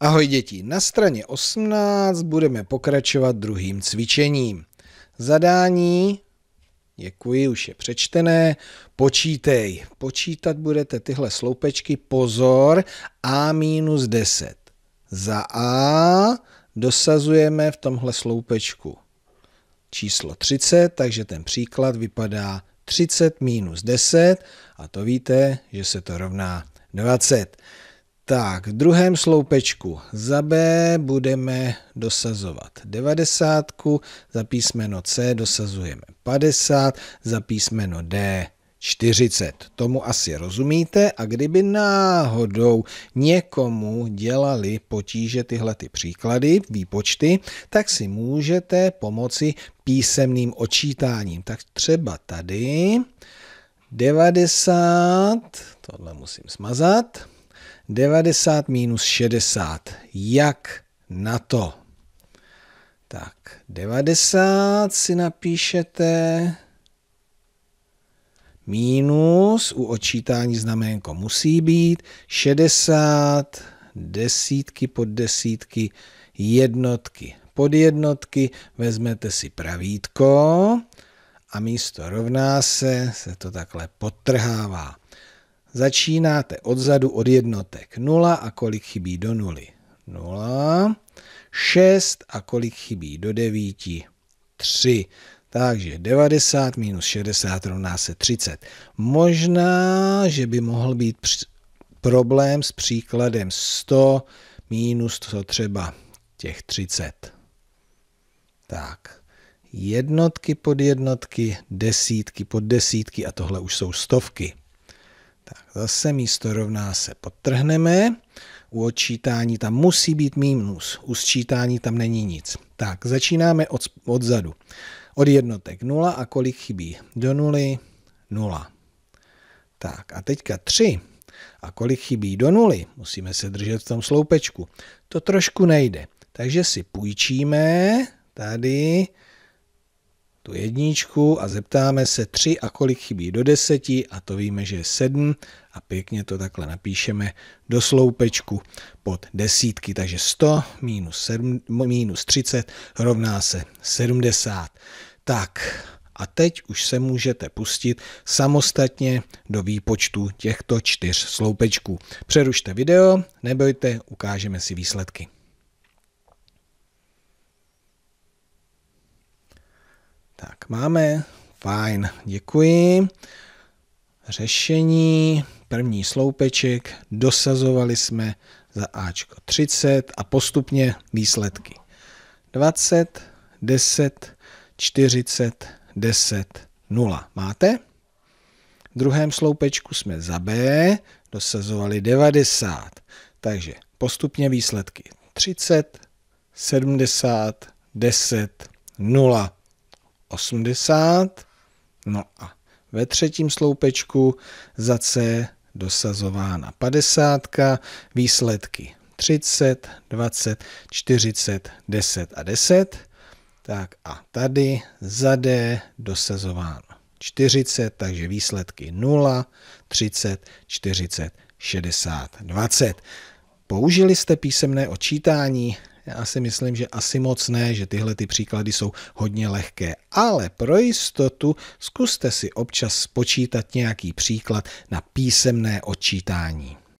Ahoj děti, na straně 18 budeme pokračovat druhým cvičením. Zadání, děkuji, už je přečtené, počítej. Počítat budete tyhle sloupečky, pozor, A minus 10. Za A dosazujeme v tomhle sloupečku číslo 30, takže ten příklad vypadá 30 minus 10 a to víte, že se to rovná 20. Tak, v druhém sloupečku za B budeme dosazovat 90, za písmeno C dosazujeme 50, za písmeno D 40. Tomu asi rozumíte a kdyby náhodou někomu dělali potíže tyhle ty příklady, výpočty, tak si můžete pomoci písemným očítáním. Tak třeba tady 90, tohle musím smazat, 90 minus 60. Jak na to? Tak, 90 si napíšete minus, u očítání znaménko musí být, 60, desítky pod desítky, jednotky pod jednotky, vezmete si pravítko a místo rovná se, se to takhle potrhává. Začínáte odzadu od jednotek 0 a kolik chybí do 0? 0. 6 a kolik chybí do 9? 3. Takže 90 minus 60 rovná se 30. Možná, že by mohl být problém s příkladem 100 minus to třeba těch 30. Tak, jednotky pod jednotky, desítky pod desítky a tohle už jsou stovky. Tak zase místo rovná se podtrhneme. U odčítání tam musí být mínus, u sčítání tam není nic. Tak, začínáme od, od zadu. Od jednotek 0 a kolik chybí? Do nuly 0. Tak a teďka 3. A kolik chybí do nuly? Musíme se držet v tom sloupečku. To trošku nejde. Takže si půjčíme tady tu jedničku a zeptáme se 3 a kolik chybí do 10 a to víme, že je 7 a pěkně to takhle napíšeme do sloupečku pod desítky, takže 100 minus, 7, minus 30 rovná se 70. Tak a teď už se můžete pustit samostatně do výpočtu těchto čtyř sloupečků. Přerušte video, nebojte, ukážeme si výsledky. Tak, máme, fajn, děkuji. Řešení, první sloupeček, dosazovali jsme za Ačko 30 a postupně výsledky. 20, 10, 40, 10, 0. Máte? V druhém sloupečku jsme za B, dosazovali 90. Takže postupně výsledky 30, 70, 10, 0. 80. No a ve třetím sloupečku C dosazována 50, výsledky 30, 20, 40, 10 a 10. Tak a tady za D dosazováno 40, takže výsledky 0, 30, 40, 60, 20. Použili jste písemné odčítání? Já si myslím, že asi moc ne, že tyhle ty příklady jsou hodně lehké. Ale pro jistotu zkuste si občas spočítat nějaký příklad na písemné odčítání.